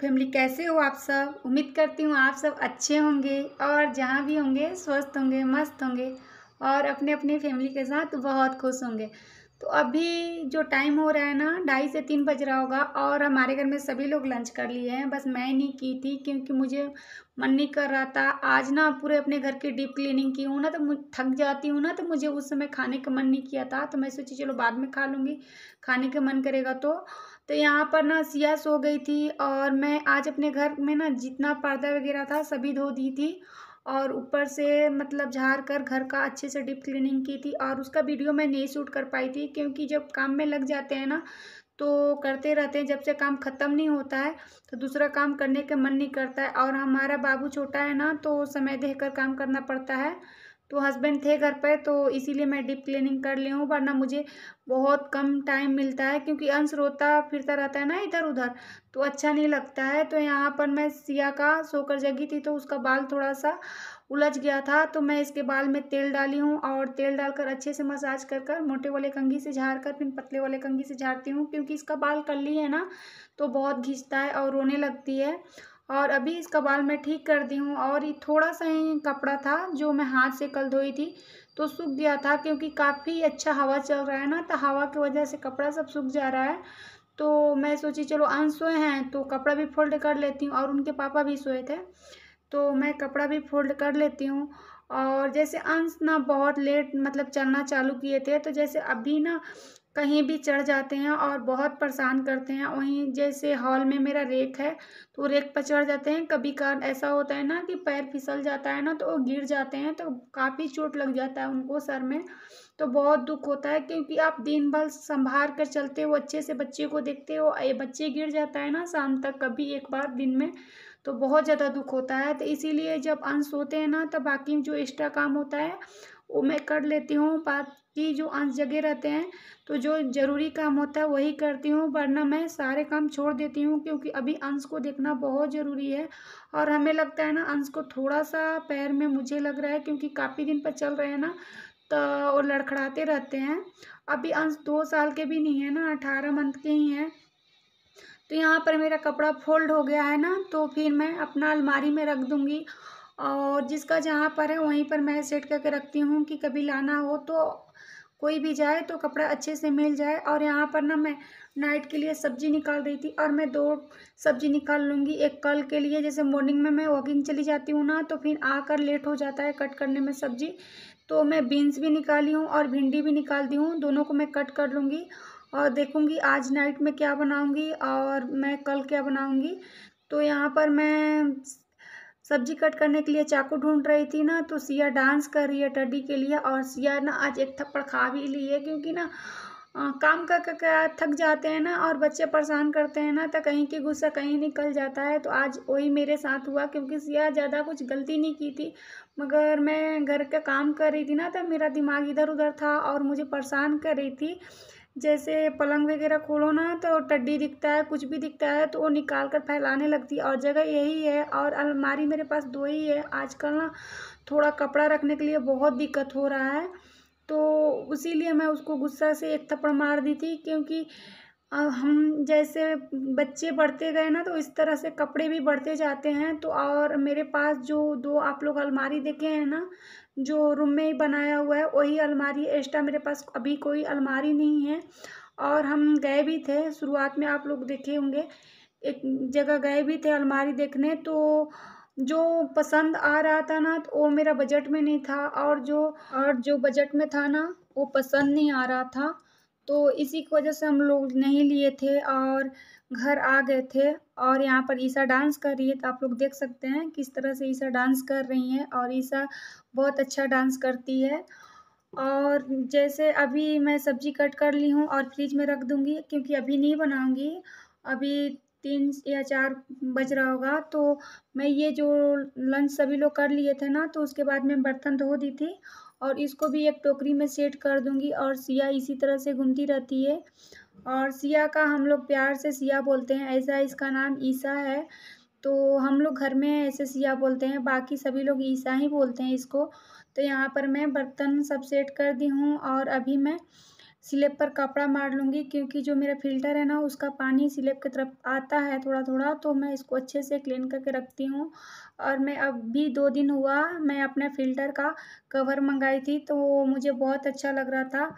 family कैसे हो आप सब उम्मीद करती हूँ आप सब अच्छे होंगे और जहाँ भी होंगे स्वस्थ होंगे मस्त होंगे और अपने अपने फैमिली के साथ बहुत खुश होंगे तो अभी जो टाइम हो रहा है ना ढाई से तीन बज रहा होगा और हमारे घर में सभी लोग लंच कर लिए हैं बस मैं नहीं की थी क्योंकि मुझे मन नहीं कर रहा था आज ना पूरे अपने घर की डीप क्लीनिंग की हूँ ना तो थक जाती हूँ ना तो मुझे उस समय खाने का मन नहीं किया था तो मैं सोची चलो बाद में खा लूँगी खाने का मन करेगा तो तो यहाँ पर ना सिया सो गई थी और मैं आज अपने घर में ना जितना पर्दा वगैरह था सभी धो दी थी और ऊपर से मतलब झाड़ कर घर का अच्छे से डिप क्लीनिंग की थी और उसका वीडियो मैं नहीं शूट कर पाई थी क्योंकि जब काम में लग जाते हैं ना तो करते रहते हैं जब से काम ख़त्म नहीं होता है तो दूसरा काम करने का मन नहीं करता है और हमारा बाबू छोटा है ना तो समय देकर कर काम करना पड़ता है तो हस्बैंड थे घर पर तो इसीलिए मैं डीप क्लीनिंग कर ली हूँ वरना मुझे बहुत कम टाइम मिलता है क्योंकि अंश रोता फिरता रहता है ना इधर उधर तो अच्छा नहीं लगता है तो यहाँ पर मैं सिया का सोकर जगी थी तो उसका बाल थोड़ा सा उलझ गया था तो मैं इसके बाल में तेल डाली हूँ और तेल डालकर अच्छे से मसाज कर कर मोटे वाले कंघी से झाड़ कर फिर पतले वाले कंघी से झाड़ती हूँ क्योंकि इसका बाल कली है ना तो बहुत घिंचता है और रोने लगती है और अभी इसका बाल मैं ठीक कर दी हूँ और ये थोड़ा सा ही कपड़ा था जो मैं हाथ से कल धोई थी तो सूख गया था क्योंकि काफ़ी अच्छा हवा चल रहा है ना तो हवा की वजह से कपड़ा सब सूख जा रहा है तो मैं सोची चलो अन सोए हैं तो कपड़ा भी फोल्ड कर लेती हूँ और उनके पापा भी सोए थे तो मैं कपड़ा भी फोल्ड कर लेती हूँ और जैसे अंश ना बहुत लेट मतलब चलना चालू किए थे तो जैसे अभी ना कहीं भी चढ़ जाते हैं और बहुत परेशान करते हैं वहीं जैसे हॉल में मेरा रेक है तो रेक पर चढ़ जाते हैं कभी कभी ऐसा होता है ना कि पैर फिसल जाता है ना तो वो गिर जाते हैं तो काफ़ी चोट लग जाता है उनको सर में तो बहुत दुख होता है क्योंकि आप दिन भर संभाल कर चलते हो अच्छे से बच्चे को देखते हो ये बच्चे गिर जाता है ना शाम तक कभी एक बार दिन में तो बहुत ज़्यादा दुख होता है तो इसीलिए जब अंश होते हैं ना तो बाकी जो एक्स्ट्रा काम होता है वो मैं कर लेती हूँ बाकी जो अंश जगह रहते हैं तो जो ज़रूरी काम होता है वही करती हूँ वरना मैं सारे काम छोड़ देती हूँ क्योंकि अभी अंश को देखना बहुत ज़रूरी है और हमें लगता है ना अंश को थोड़ा सा पैर में मुझे लग रहा है क्योंकि काफ़ी दिन पर चल रहे हैं ना तो वो लड़खड़ाते रहते हैं अभी अंश दो साल के भी नहीं है ना अठारह मंथ के ही हैं तो यहाँ पर मेरा कपड़ा फोल्ड हो गया है ना तो फिर मैं अपना अलमारी में रख दूँगी और जिसका जहाँ पर है वहीं पर मैं सेट करके रखती हूँ कि कभी लाना हो तो कोई भी जाए तो कपड़ा अच्छे से मिल जाए और यहाँ पर ना मैं नाइट के लिए सब्ज़ी निकाल रही थी और मैं दो सब्ज़ी निकाल लूँगी एक कल के लिए जैसे मॉर्निंग में मैं वॉकिंग चली जाती हूँ ना तो फिर आकर लेट हो जाता है कट करने में सब्ज़ी तो मैं बीन्स भी निकाली हूँ और भिंडी भी निकाल दी हूँ दोनों को मैं कट कर लूँगी और देखूँगी आज नाइट में क्या बनाऊँगी और मैं कल क्या बनाऊँगी तो यहाँ पर मैं सब्जी कट करने के लिए चाकू ढूंढ रही थी ना तो सिया डांस कर रही है टड्डी के लिए और सिया ना आज एक थप्पड़ खा भी ली है क्योंकि ना आ, काम कर कर थक जाते हैं ना और बच्चे परेशान करते हैं ना तो कहीं के गुस्सा कहीं निकल जाता है तो आज वही मेरे साथ हुआ क्योंकि सिया ज़्यादा कुछ गलती नहीं की थी मगर मैं घर का काम कर रही थी ना तो मेरा दिमाग इधर उधर था और मुझे परेशान कर रही थी जैसे पलंग वगैरह खोलो ना तो टड्डी दिखता है कुछ भी दिखता है तो वो निकाल कर फैलाने लगती है और जगह यही है और अलमारी मेरे पास दो ही है आजकल ना थोड़ा कपड़ा रखने के लिए बहुत दिक्कत हो रहा है तो उसीलिए मैं उसको गुस्सा से एक थप्पड़ मार दी थी क्योंकि हम जैसे बच्चे बढ़ते गए ना तो इस तरह से कपड़े भी बढ़ते जाते हैं तो और मेरे पास जो दो आप लोग अलमारी देखे हैं ना जो रूम में ही बनाया हुआ है वही अलमारी एक्स्ट्रा मेरे पास अभी कोई अलमारी नहीं है और हम गए भी थे शुरुआत में आप लोग देखे होंगे एक जगह गए भी थे अलमारी देखने तो जो पसंद आ रहा था ना तो वो मेरा बजट में नहीं था और जो और जो बजट में था ना वो पसंद नहीं आ रहा था तो इसी की वजह से हम लोग नहीं लिए थे और घर आ गए थे और यहाँ पर ईसा डांस कर रही है तो आप लोग देख सकते हैं किस तरह से ईसा डांस कर रही हैं और ईसा बहुत अच्छा डांस करती है और जैसे अभी मैं सब्जी कट कर ली हूँ और फ्रिज में रख दूँगी क्योंकि अभी नहीं बनाऊँगी अभी तीन या चार बज रहा होगा तो मैं ये जो लंच सभी लोग कर लिए थे ना तो उसके बाद मैं बर्तन धो दी थी और इसको भी एक टोकरी में सेट कर दूंगी और सिया इसी तरह से घूमती रहती है और सिया का हम लोग प्यार से सिया बोलते हैं ऐसा इसका नाम ईसा है तो हम लोग घर में ऐसे सिया बोलते हैं बाकी सभी लोग ईसा ही बोलते हैं इसको तो यहाँ पर मैं बर्तन सब सेट कर दी हूँ और अभी मैं स्लेब पर कपड़ा मार लूँगी क्योंकि जो मेरा फिल्टर है ना उसका पानी स्लेब की तरफ आता है थोड़ा थोड़ा तो मैं इसको अच्छे से क्लीन करके रखती हूँ और मैं अब भी दो दिन हुआ मैं अपने फ़िल्टर का कवर मंगाई थी तो मुझे बहुत अच्छा लग रहा था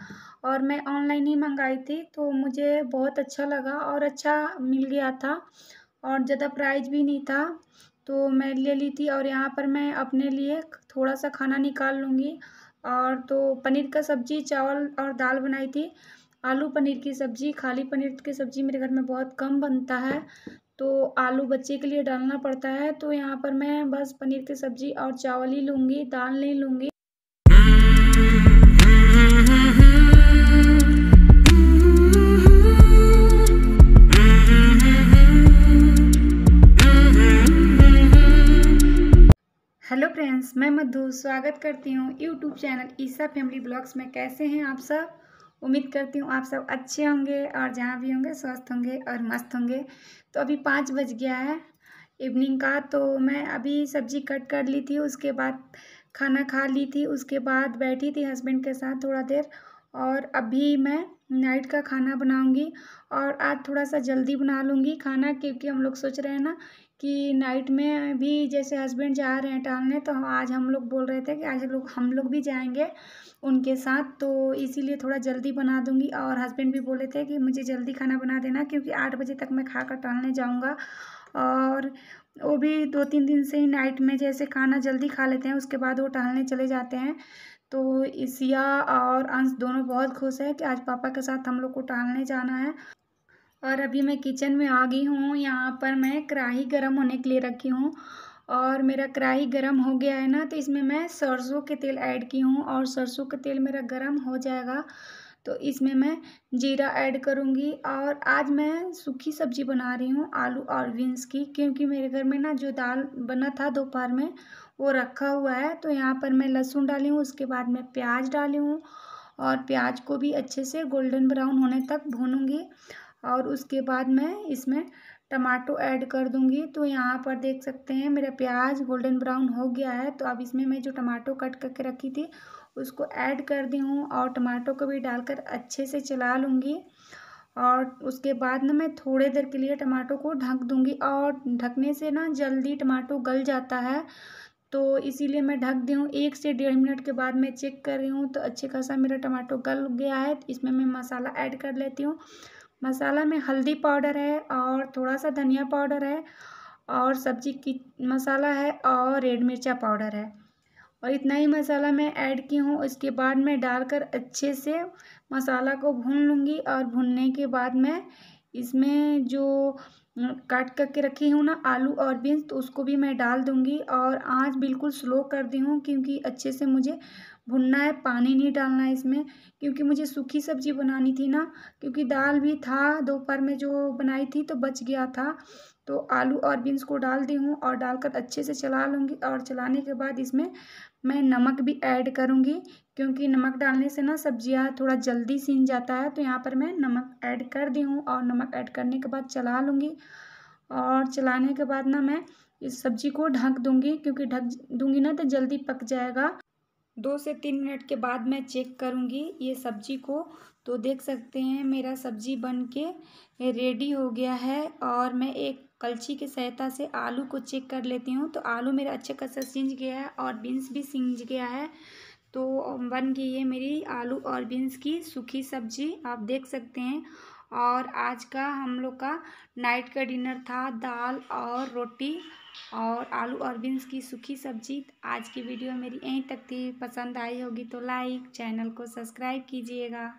और मैं ऑनलाइन ही मंगाई थी तो मुझे बहुत अच्छा लगा और अच्छा मिल गया था और ज़्यादा प्राइज भी नहीं था तो मैं ले ली थी और यहाँ पर मैं अपने लिए थोड़ा सा खाना निकाल लूँगी और तो पनीर का सब्ज़ी चावल और दाल बनाई थी आलू पनीर की सब्ज़ी खाली पनीर की सब्ज़ी मेरे घर में बहुत कम बनता है तो आलू बच्चे के लिए डालना पड़ता है तो यहाँ पर मैं बस पनीर की सब्ज़ी और चावल ही लूँगी दाल नहीं लूँगी फ्रेंड्स मैं मधु स्वागत करती हूँ YouTube channel Isa family blogs में कैसे हैं आप सब उम्मीद करती हूँ आप सब अच्छे होंगे और जहाँ भी होंगे स्वस्थ होंगे और मस्त होंगे तो अभी पाँच बज गया है इवनिंग का तो मैं अभी सब्जी कट कर ली थी उसके बाद खाना खा ली थी उसके बाद बैठी थी हस्बैंड के साथ थोड़ा देर और अभी मैं नाइट का खाना बनाऊंगी और आज थोड़ा सा जल्दी बना लूँगी खाना क्योंकि हम लोग सोच रहे हैं ना कि नाइट में भी जैसे हस्बैंड जा रहे हैं टहलने तो आज हम लोग बोल रहे थे कि आज लोग हम लोग भी जाएंगे उनके साथ तो इसीलिए थोड़ा जल्दी बना दूंगी और हस्बैंड भी बोले थे कि मुझे जल्दी खाना बना देना क्योंकि आठ बजे तक मैं खा कर टहलने जाऊँगा और वो भी दो तीन दिन से ही नाइट में जैसे खाना जल्दी खा लेते हैं उसके बाद वो टहलने चले जाते हैं तो इसिया और अंश दोनों बहुत खुश हैं कि आज पापा के साथ हम लोग को टहलने जाना है और अभी मैं किचन में आ गई हूँ यहाँ पर मैं कढ़ाई गर्म होने के लिए रखी हूँ और मेरा कढ़ाई गर्म हो गया है ना तो इसमें मैं सरसों के तेल ऐड की हूँ और सरसों का तेल मेरा गर्म हो जाएगा तो इसमें मैं जीरा ऐड करूँगी और आज मैं सूखी सब्जी बना रही हूँ आलू और बीन्स की क्योंकि मेरे घर में ना जो दाल बना था दोपहर में वो रखा हुआ है तो यहाँ पर मैं लहसुन डाली हूँ उसके बाद मैं प्याज डाली हूँ और प्याज को भी अच्छे से गोल्डन ब्राउन होने तक भूनूँगी और उसके बाद मैं इसमें टमाटो ऐड कर दूंगी तो यहाँ पर देख सकते हैं मेरा प्याज गोल्डन ब्राउन हो गया है तो अब इसमें मैं जो टमाटो कट करके रखी थी उसको ऐड कर दी हूँ और टमाटो को भी डालकर अच्छे से चला लूँगी और उसके बाद ना मैं थोड़े देर के लिए टमाटो को ढक दूँगी और ढकने से ना जल्दी टमाटो गल जाता है तो इसीलिए मैं ढक दी हूँ एक से डेढ़ मिनट के बाद मैं चेक कर रही हूँ तो अच्छे खासा मेरा टमाटो गल गया है इसमें मैं मसाला ऐड कर लेती हूँ मसाला में हल्दी पाउडर है और थोड़ा सा धनिया पाउडर है और सब्ज़ी की मसाला है और रेड मिर्चा पाउडर है और इतना ही मसाला मैं ऐड की हूँ इसके बाद मैं डालकर अच्छे से मसाला को भून लूँगी और भूनने के बाद मैं इसमें जो काट करके रखी हूँ ना आलू और बीन्स तो उसको भी मैं डाल दूँगी और आँच बिल्कुल स्लो कर दी हूँ क्योंकि अच्छे से मुझे भुनना है पानी नहीं डालना है इसमें क्योंकि मुझे सूखी सब्जी बनानी थी ना क्योंकि दाल भी था दोपहर में जो बनाई थी तो बच गया था तो आलू और बीन्स को डाल दी हूँ और डालकर अच्छे से चला लूँगी और चलाने के बाद इसमें मैं नमक भी ऐड करूँगी क्योंकि नमक डालने से ना सब्जियाँ थोड़ा जल्दी सीन जाता है तो यहाँ पर मैं नमक ऐड कर दी हूँ और नमक ऐड करने के बाद चला लूँगी और चलाने के बाद ना मैं इस सब्जी को ढक दूँगी क्योंकि ढक दूँगी ना तो जल्दी पक जाएगा दो से तीन मिनट के बाद मैं चेक करूँगी ये सब्जी को तो देख सकते हैं मेरा सब्जी बन के रेडी हो गया है और मैं एक कलछी की सहायता से आलू को चेक कर लेती हूँ तो आलू मेरा अच्छा खासा सिंज गया है और बीन्स भी सिंज गया है तो बन गई है मेरी आलू और बीन्स की सूखी सब्जी आप देख सकते हैं और आज का हम लोग का नाइट का डिनर था दाल और रोटी और आलू और बीन्स की सूखी सब्जी आज की वीडियो मेरी यहीं तक थी पसंद आई होगी तो लाइक चैनल को सब्सक्राइब कीजिएगा